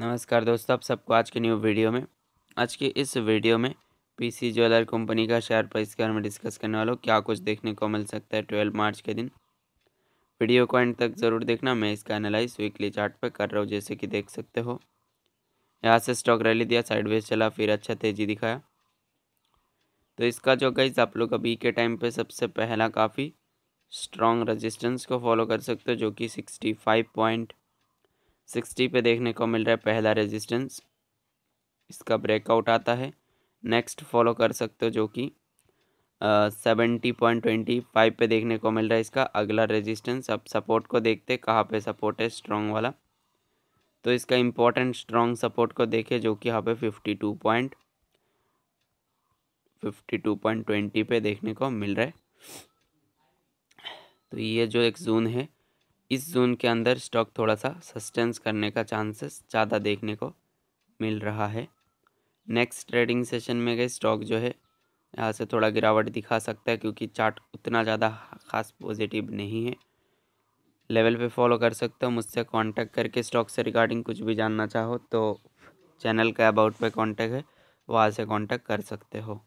नमस्कार दोस्तों आप सबको आज के न्यू वीडियो में आज के इस वीडियो में पीसी ज्वेलर कंपनी का शेयर प्राइस के बारे में डिस्कस करने वाला हूँ क्या कुछ देखने को मिल सकता है ट्वेल्व मार्च के दिन वीडियो को एंड तक ज़रूर देखना मैं इसका एनालाइज वीकली चार्ट पर कर रहा हूँ जैसे कि देख सकते हो यहाँ से स्टॉक रैली दिया साइडवेज चला फिर अच्छा तेज़ी दिखाया तो इसका जो गाइज आप लोग अभी के टाइम पर सबसे पहला काफ़ी स्ट्रॉन्ग रजिस्टेंस को फॉलो कर सकते हो जो कि सिक्सटी फाइव पॉइंट सिक्सटी पे देखने को मिल रहा है पहला रेजिस्टेंस इसका ब्रेकआउट आता है नेक्स्ट फॉलो कर सकते हो जो कि सेवेंटी पॉइंट ट्वेंटी फाइव पे देखने को मिल रहा है इसका अगला रेजिस्टेंस अब सपोर्ट को देखते कहाँ पे सपोर्ट है स्ट्रॉन्ग वाला तो इसका इम्पोर्टेंट स्ट्रॉन्ग सपोर्ट को देखे जो कि यहाँ पे fifty two point fifty two point twenty पे देखने को मिल रहा है तो ये जो एक जोन है इस जोन के अंदर स्टॉक थोड़ा सा सस्टेंस करने का चांसेस ज़्यादा देखने को मिल रहा है नेक्स्ट ट्रेडिंग सेशन में गए स्टॉक जो है यहाँ से थोड़ा गिरावट दिखा सकता है क्योंकि चार्ट उतना ज़्यादा खास पॉजिटिव नहीं है लेवल पे फॉलो कर सकते हो मुझसे कांटेक्ट करके स्टॉक से रिगार्डिंग कुछ भी जानना चाहो तो चैनल का अबाउट पे कांटेक्ट है वहाँ से कांटेक्ट कर सकते हो